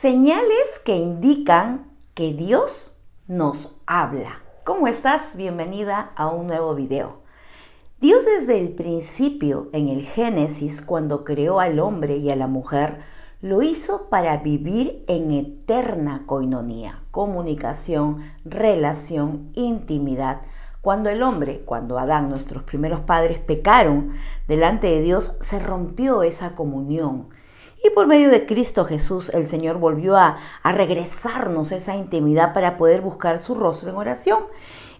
Señales que indican que Dios nos habla. ¿Cómo estás? Bienvenida a un nuevo video. Dios desde el principio, en el Génesis, cuando creó al hombre y a la mujer, lo hizo para vivir en eterna coinonía, comunicación, relación, intimidad. Cuando el hombre, cuando Adán, nuestros primeros padres, pecaron delante de Dios, se rompió esa comunión, y por medio de Cristo Jesús, el Señor volvió a, regresarnos esa intimidad para poder buscar su rostro en oración.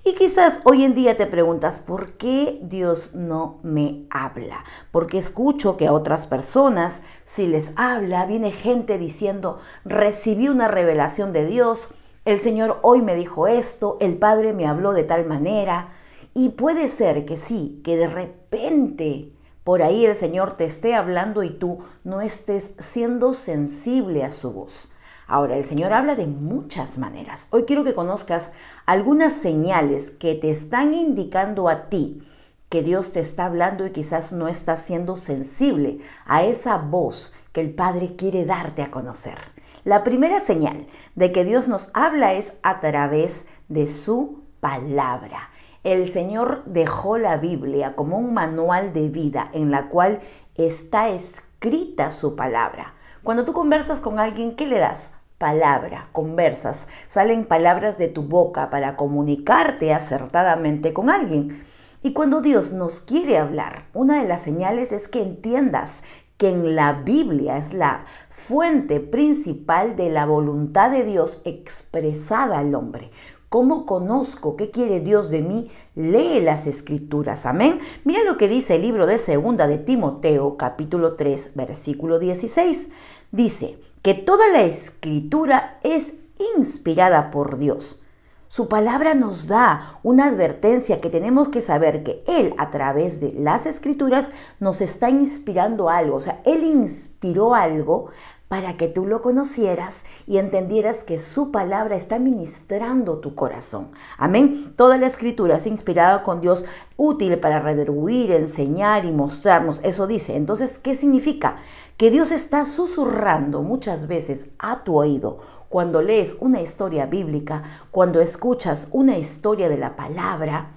Y quizás hoy en día te preguntas, ¿por qué Dios no me habla? Porque escucho que a otras personas, si les habla, viene gente diciendo, recibí una revelación de Dios, el Señor hoy me dijo esto, el Padre me habló de tal manera. Y puede ser que sí, que de repente por ahí el Señor te esté hablando y tú no estés siendo sensible a su voz. Ahora, el Señor habla de muchas maneras. Hoy quiero que conozcas algunas señales que te están indicando a ti que Dios te está hablando y quizás no estás siendo sensible a esa voz que el Padre quiere darte a conocer. La primera señal de que Dios nos habla es a través de su palabra. El Señor dejó la Biblia como un manual de vida en la cual está escrita su palabra. Cuando tú conversas con alguien, ¿qué le das? Palabra, conversas, salen palabras de tu boca para comunicarte acertadamente con alguien. Y cuando Dios nos quiere hablar, una de las señales es que entiendas que en la Biblia es la fuente principal de la voluntad de Dios expresada al hombre. ¿Cómo conozco qué quiere Dios de mí? Lee las escrituras. Amén. Mira lo que dice el libro de segunda de Timoteo, capítulo 3, versículo 16. Dice que toda la escritura es inspirada por Dios. Su palabra nos da una advertencia que tenemos que saber que Él a través de las escrituras nos está inspirando algo. O sea, Él inspiró algo para que tú lo conocieras y entendieras que su palabra está ministrando tu corazón. Amén. Toda la escritura es inspirada con Dios, útil para redirigir, enseñar y mostrarnos. Eso dice. Entonces, ¿qué significa? Que Dios está susurrando muchas veces a tu oído cuando lees una historia bíblica, cuando escuchas una historia de la palabra,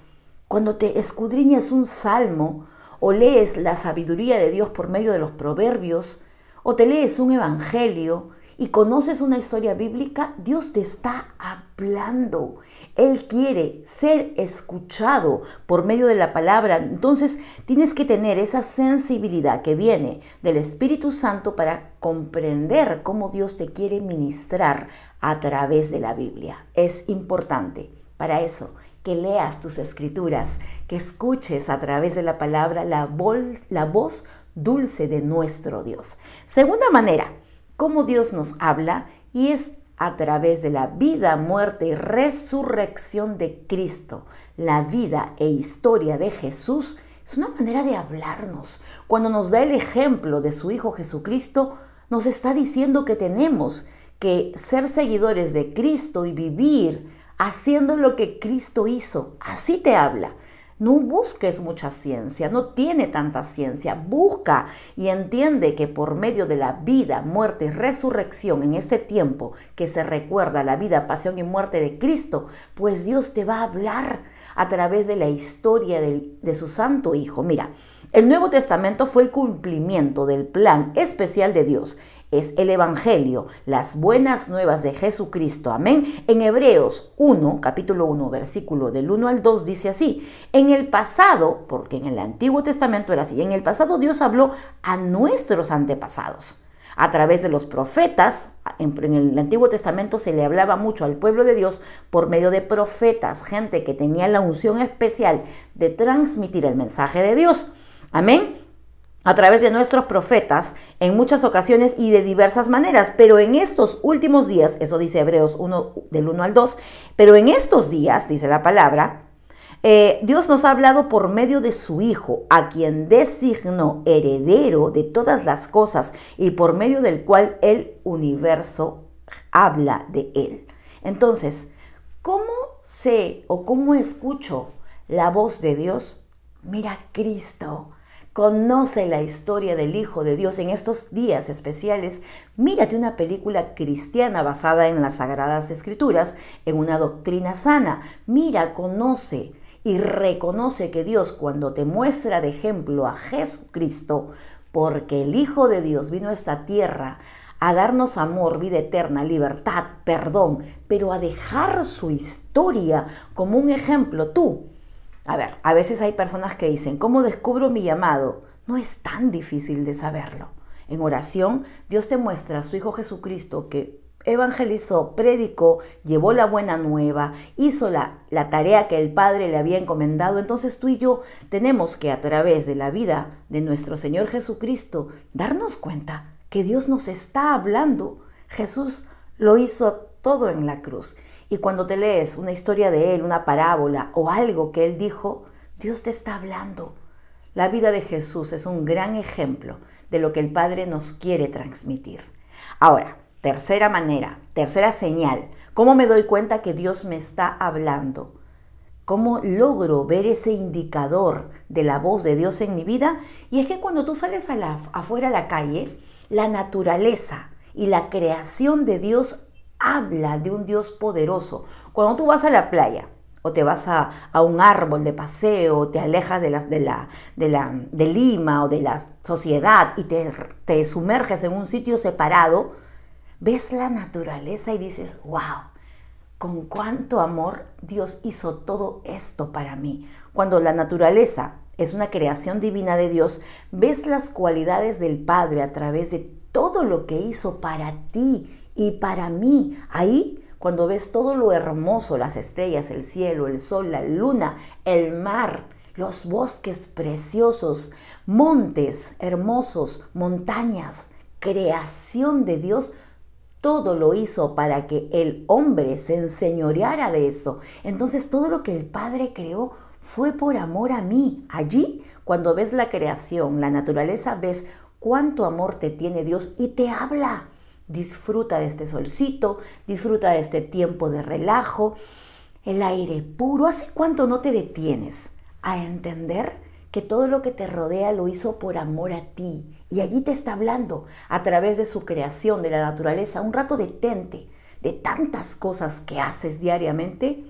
cuando te escudriñas un salmo o lees la sabiduría de Dios por medio de los proverbios o te lees un evangelio y conoces una historia bíblica, Dios te está hablando. Él quiere ser escuchado por medio de la palabra. Entonces tienes que tener esa sensibilidad que viene del Espíritu Santo para comprender cómo Dios te quiere ministrar a través de la Biblia. Es importante para eso que leas tus escrituras, que escuches a través de la palabra la, la voz dulce de nuestro Dios. Segunda manera, cómo Dios nos habla y es a través de la vida, muerte y resurrección de Cristo. La vida e historia de Jesús es una manera de hablarnos. Cuando nos da el ejemplo de su Hijo Jesucristo, nos está diciendo que tenemos que ser seguidores de Cristo y vivir haciendo lo que Cristo hizo. Así te habla. No busques mucha ciencia, no tiene tanta ciencia. Busca y entiende que por medio de la vida, muerte y resurrección en este tiempo que se recuerda la vida, pasión y muerte de Cristo, pues Dios te va a hablar a través de la historia de, de su santo Hijo. Mira, el Nuevo Testamento fue el cumplimiento del plan especial de Dios es el Evangelio, las buenas nuevas de Jesucristo. Amén. En Hebreos 1, capítulo 1, versículo del 1 al 2 dice así, en el pasado, porque en el Antiguo Testamento era así, en el pasado Dios habló a nuestros antepasados a través de los profetas. En, el Antiguo Testamento se le hablaba mucho al pueblo de Dios por medio de profetas, gente que tenía la unción especial de transmitir el mensaje de Dios. Amén a través de nuestros profetas en muchas ocasiones y de diversas maneras, pero en estos últimos días, eso dice Hebreos 1 del 1 al 2, pero en estos días, dice la palabra, eh, Dios nos ha hablado por medio de su Hijo, a quien designó heredero de todas las cosas y por medio del cual el universo habla de él. Entonces, ¿cómo sé o cómo escucho la voz de Dios? Mira, Cristo, Conoce la historia del Hijo de Dios en estos días especiales. Mírate una película cristiana basada en las Sagradas Escrituras, en una doctrina sana. Mira, conoce y reconoce que Dios cuando te muestra de ejemplo a Jesucristo, porque el Hijo de Dios vino a esta tierra a darnos amor, vida eterna, libertad, perdón, pero a dejar su historia como un ejemplo. Tú, a ver, a veces hay personas que dicen, ¿cómo descubro mi llamado? No es tan difícil de saberlo. En oración, Dios te muestra a su Hijo Jesucristo que evangelizó, predicó, llevó la buena nueva, hizo la, la, tarea que el Padre le había encomendado, entonces tú y yo tenemos que a través de la vida de nuestro Señor Jesucristo darnos cuenta que Dios nos está hablando. Jesús lo hizo todo en la cruz y cuando te lees una historia de Él, una parábola o algo que Él dijo, Dios te está hablando. La vida de Jesús es un gran ejemplo de lo que el Padre nos quiere transmitir. Ahora, tercera manera, tercera señal, ¿cómo me doy cuenta que Dios me está hablando? ¿Cómo logro ver ese indicador de la voz de Dios en mi vida? Y es que cuando tú sales a la, afuera a la calle, la naturaleza y la creación de Dios habla de un Dios poderoso. Cuando tú vas a la playa o te vas a, un árbol de paseo, o te alejas de, las, de, la, de, Lima o de la sociedad y te, te sumerges en un sitio separado, ves la naturaleza y dices, wow, con cuánto amor Dios hizo todo esto para mí. Cuando la naturaleza es una creación divina de Dios, ves las cualidades del Padre a través de todo lo que hizo para ti y para mí. Ahí, cuando ves todo lo hermoso, las estrellas, el cielo, el sol, la luna, el mar, los bosques preciosos, montes hermosos, montañas, creación de Dios, todo lo hizo para que el hombre se enseñoreara de eso. Entonces todo lo que el Padre creó fue por amor a mí. Allí, cuando ves la creación, la naturaleza, ves cuánto amor te tiene Dios y te habla. Disfruta de este solcito, disfruta de este tiempo de relajo, el aire puro. ¿Hace cuánto no te detienes a entender que todo lo que te rodea lo hizo por amor a ti? Y allí te está hablando a través de su creación, de la naturaleza. Un rato detente de tantas cosas que haces diariamente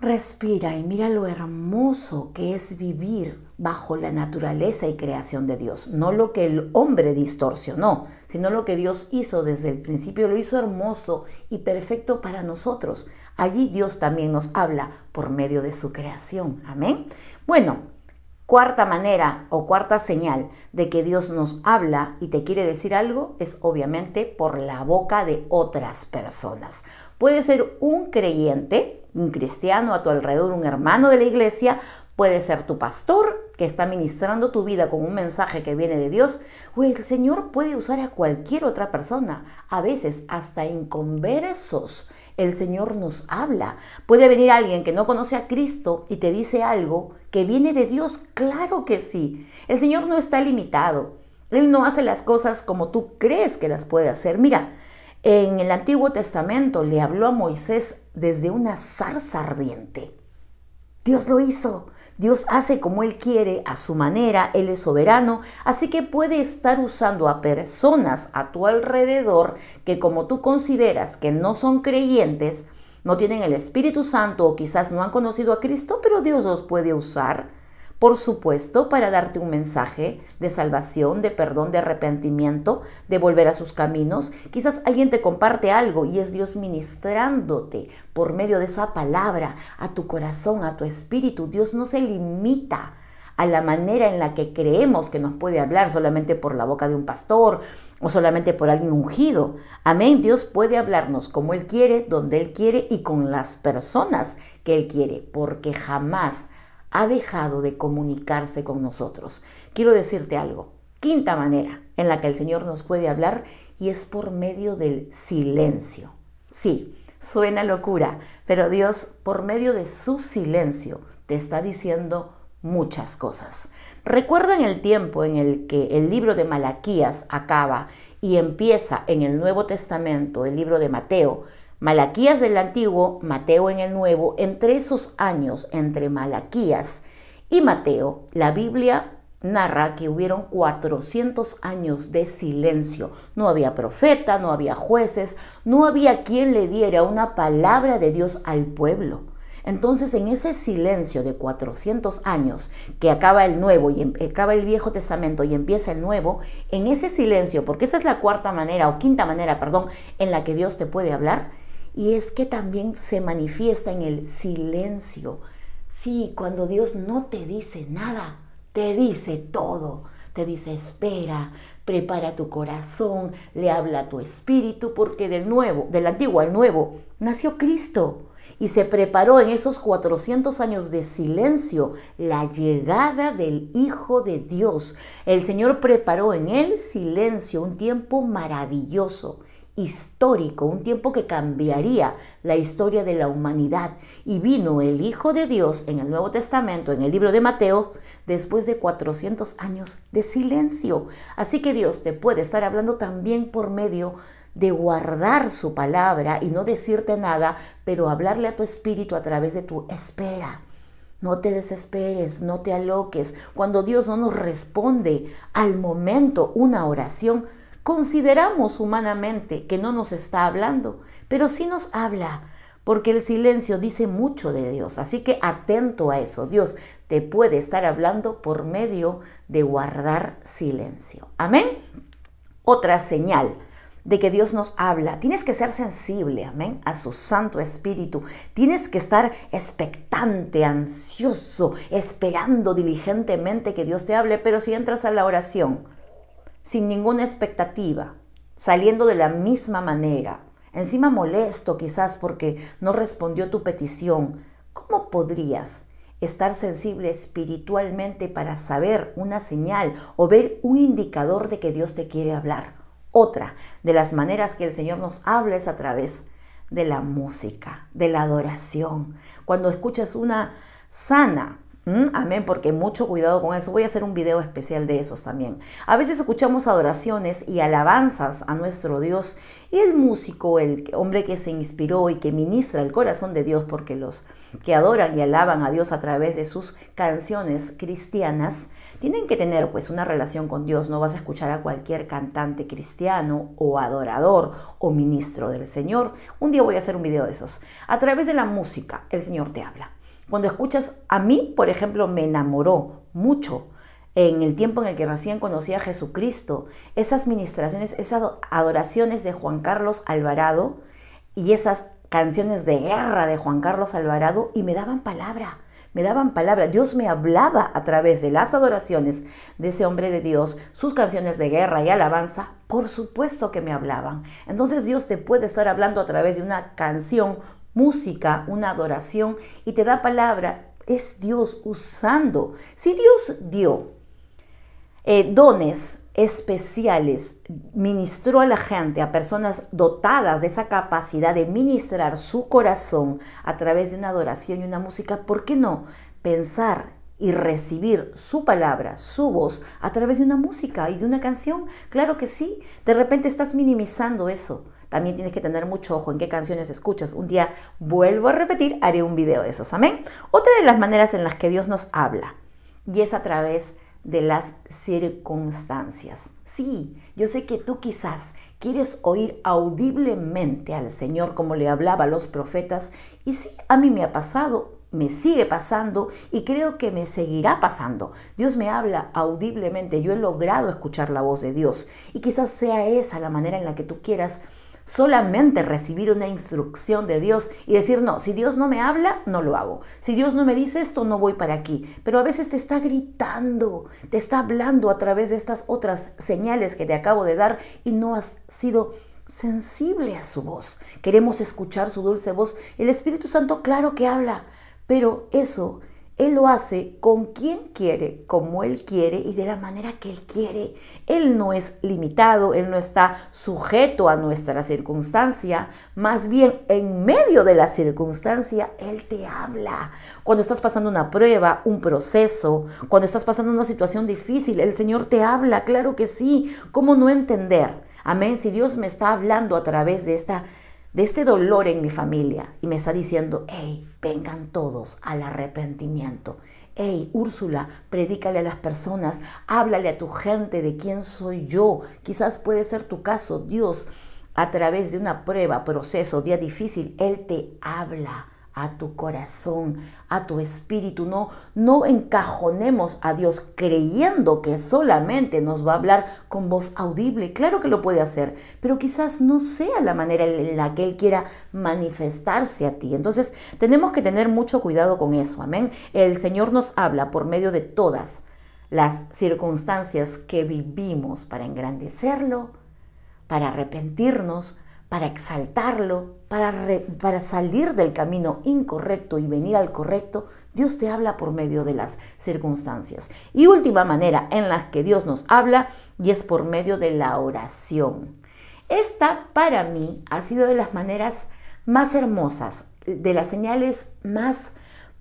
Respira y mira lo hermoso que es vivir bajo la naturaleza y creación de Dios. No lo que el hombre distorsionó, sino lo que Dios hizo desde el principio. Lo hizo hermoso y perfecto para nosotros. Allí Dios también nos habla por medio de su creación. Amén. Bueno, cuarta manera o cuarta señal de que Dios nos habla y te quiere decir algo es obviamente por la boca de otras personas. Puede ser un creyente un cristiano a tu alrededor, un hermano de la iglesia, puede ser tu pastor que está ministrando tu vida con un mensaje que viene de Dios, o el Señor puede usar a cualquier otra persona, a veces hasta inconversos. El Señor nos habla. Puede venir alguien que no conoce a Cristo y te dice algo que viene de Dios. Claro que sí. El Señor no está limitado. Él no hace las cosas como tú crees que las puede hacer. Mira, en el Antiguo Testamento le habló a Moisés desde una zarza ardiente. Dios lo hizo. Dios hace como Él quiere, a su manera, Él es soberano, así que puede estar usando a personas a tu alrededor que como tú consideras que no son creyentes, no tienen el Espíritu Santo o quizás no han conocido a Cristo, pero Dios los puede usar por supuesto, para darte un mensaje de salvación, de perdón, de arrepentimiento, de volver a sus caminos. Quizás alguien te comparte algo y es Dios ministrándote por medio de esa palabra a tu corazón, a tu espíritu. Dios no se limita a la manera en la que creemos que nos puede hablar solamente por la boca de un pastor o solamente por alguien ungido. Amén, Dios puede hablarnos como Él quiere, donde Él quiere y con las personas que Él quiere, porque jamás ha dejado de comunicarse con nosotros. Quiero decirte algo. Quinta manera en la que el Señor nos puede hablar y es por medio del silencio. Sí, suena locura, pero Dios por medio de su silencio te está diciendo muchas cosas. ¿Recuerdan el tiempo en el que el libro de Malaquías acaba y empieza en el Nuevo Testamento el libro de Mateo? Malaquías del Antiguo, Mateo en el Nuevo, entre esos años, entre Malaquías y Mateo, la Biblia narra que hubieron 400 años de silencio. No había profeta, no había jueces, no había quien le diera una palabra de Dios al pueblo. Entonces, en ese silencio de 400 años que acaba el Nuevo y em, acaba el Viejo Testamento y empieza el Nuevo, en ese silencio, porque esa es la cuarta manera o quinta manera, perdón, en la que Dios te puede hablar, y es que también se manifiesta en el silencio. Sí, cuando Dios no te dice nada, te dice todo. Te dice, espera, prepara tu corazón, le habla tu espíritu, porque del nuevo, del antiguo al nuevo, nació Cristo. Y se preparó en esos 400 años de silencio la llegada del Hijo de Dios. El Señor preparó en el silencio, un tiempo maravilloso histórico, un tiempo que cambiaría la historia de la humanidad. Y vino el Hijo de Dios en el Nuevo Testamento, en el libro de Mateo, después de 400 años de silencio. Así que Dios te puede estar hablando también por medio de guardar su palabra y no decirte nada, pero hablarle a tu espíritu a través de tu espera. No te desesperes, no te aloques. Cuando Dios no nos responde al momento una oración, consideramos humanamente que no nos está hablando, pero sí nos habla, porque el silencio dice mucho de Dios. Así que atento a eso. Dios te puede estar hablando por medio de guardar silencio. Amén. Otra señal de que Dios nos habla. Tienes que ser sensible, amén, a su Santo Espíritu. Tienes que estar expectante, ansioso, esperando diligentemente que Dios te hable. Pero si entras a la oración, sin ninguna expectativa, saliendo de la misma manera, encima molesto quizás porque no respondió tu petición, ¿cómo podrías estar sensible espiritualmente para saber una señal o ver un indicador de que Dios te quiere hablar? Otra de las maneras que el Señor nos habla es a través de la música, de la adoración. Cuando escuchas una sana ¿Mm? amén, porque mucho cuidado con eso. Voy a hacer un video especial de esos también. A veces escuchamos adoraciones y alabanzas a nuestro Dios y el músico, el hombre que se inspiró y que ministra el corazón de Dios, porque los que adoran y alaban a Dios a través de sus canciones cristianas, tienen que tener pues una relación con Dios. No vas a escuchar a cualquier cantante cristiano o adorador o ministro del Señor. Un día voy a hacer un video de esos. A través de la música, el Señor te habla. Cuando escuchas a mí, por ejemplo, me enamoró mucho en el tiempo en el que recién conocí a Jesucristo, esas ministraciones, esas adoraciones de Juan Carlos Alvarado y esas canciones de guerra de Juan Carlos Alvarado y me daban palabra, me daban palabra. Dios me hablaba a través de las adoraciones de ese hombre de Dios, sus canciones de guerra y alabanza, por supuesto que me hablaban. Entonces Dios te puede estar hablando a través de una canción música, una adoración y te da palabra. Es Dios usando. Si Dios dio eh, dones especiales, ministró a la gente, a personas dotadas de esa capacidad de ministrar su corazón a través de una adoración y una música, ¿por qué no pensar y recibir su palabra, su voz, a través de una música y de una canción? Claro que sí, de repente estás minimizando eso. También tienes que tener mucho ojo en qué canciones escuchas. Un día, vuelvo a repetir, haré un video de esos. Amén. Otra de las maneras en las que Dios nos habla y es a través de las circunstancias. Sí, yo sé que tú quizás quieres oír audiblemente al Señor como le hablaba a los profetas y sí, a mí me ha pasado, me sigue pasando y creo que me seguirá pasando. Dios me habla audiblemente, yo he logrado escuchar la voz de Dios y quizás sea esa la manera en la que tú quieras solamente recibir una instrucción de Dios y decir, no, si Dios no me habla, no lo hago. Si Dios no me dice esto, no voy para aquí. Pero a veces te está gritando, te está hablando a través de estas otras señales que te acabo de dar y no has sido sensible a su voz. Queremos escuchar su dulce voz. El Espíritu Santo, claro que habla, pero eso él lo hace con quien quiere, como Él quiere y de la manera que Él quiere. Él no es limitado, Él no está sujeto a nuestra circunstancia. Más bien, en medio de la circunstancia, Él te habla. Cuando estás pasando una prueba, un proceso, cuando estás pasando una situación difícil, el Señor te habla, claro que sí. ¿Cómo no entender? Amén, si Dios me está hablando a través de, esta, de este dolor en mi familia y me está diciendo, hey, vengan todos al arrepentimiento. Hey, Úrsula, predícale a las personas, háblale a tu gente de quién soy yo. Quizás puede ser tu caso, Dios, a través de una prueba, proceso, día difícil, Él te habla a tu corazón, a tu espíritu. No, no encajonemos a Dios creyendo que solamente nos va a hablar con voz audible. Claro que lo puede hacer, pero quizás no sea la manera en la que Él quiera manifestarse a ti. Entonces tenemos que tener mucho cuidado con eso. Amén. El Señor nos habla por medio de todas las circunstancias que vivimos para engrandecerlo, para arrepentirnos, para exaltarlo, para, para salir del camino incorrecto y venir al correcto, Dios te habla por medio de las circunstancias. Y última manera en la que Dios nos habla y es por medio de la oración. Esta para mí ha sido de las maneras más hermosas, de las señales más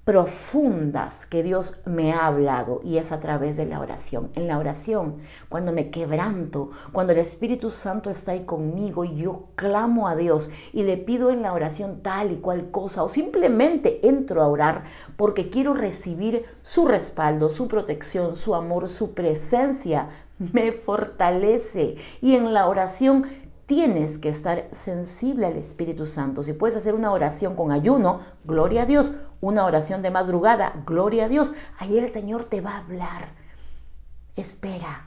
profundas que Dios me ha hablado y es a través de la oración. En la oración, cuando me quebranto, cuando el Espíritu Santo está ahí conmigo y yo clamo a Dios y le pido en la oración tal y cual cosa o simplemente entro a orar porque quiero recibir su respaldo, su protección, su amor, su presencia, me fortalece y en la oración tienes que estar sensible al Espíritu Santo. Si puedes hacer una oración con ayuno, gloria a Dios una oración de madrugada, gloria a Dios, ahí el Señor te va a hablar. Espera,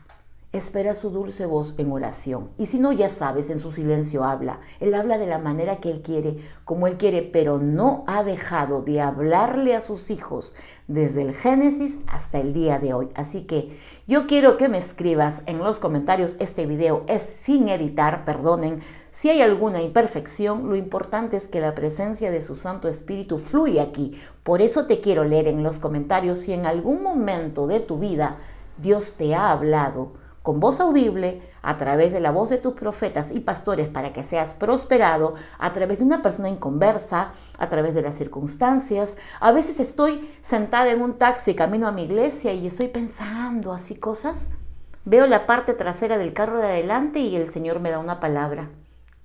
Espera su dulce voz en oración. Y si no, ya sabes, en su silencio habla. Él habla de la manera que Él quiere, como Él quiere, pero no ha dejado de hablarle a sus hijos desde el Génesis hasta el día de hoy. Así que yo quiero que me escribas en los comentarios. Este video es sin editar, perdonen. Si hay alguna imperfección, lo importante es que la presencia de su Santo Espíritu fluya aquí. Por eso te quiero leer en los comentarios si en algún momento de tu vida Dios te ha hablado con voz audible, a través de la voz de tus profetas y pastores para que seas prosperado, a través de una persona inconversa, a través de las circunstancias. A veces estoy sentada en un taxi camino a mi iglesia y estoy pensando así cosas. Veo la parte trasera del carro de adelante y el Señor me da una palabra.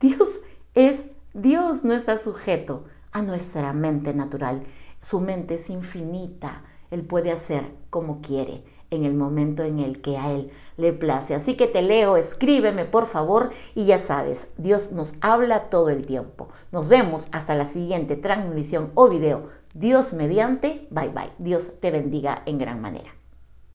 Dios es Dios, no está sujeto a nuestra mente natural. Su mente es infinita. Él puede hacer como quiere en el momento en el que a Él le place. Así que te leo, escríbeme por favor y ya sabes, Dios nos habla todo el tiempo. Nos vemos hasta la siguiente transmisión o video. Dios mediante, bye bye. Dios te bendiga en gran manera.